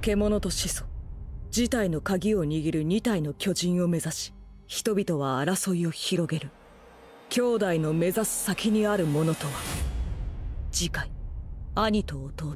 獣と始祖事態の鍵を握る2体の巨人を目指し人々は争いを広げる兄弟の目指す先にあるものとは次回兄と弟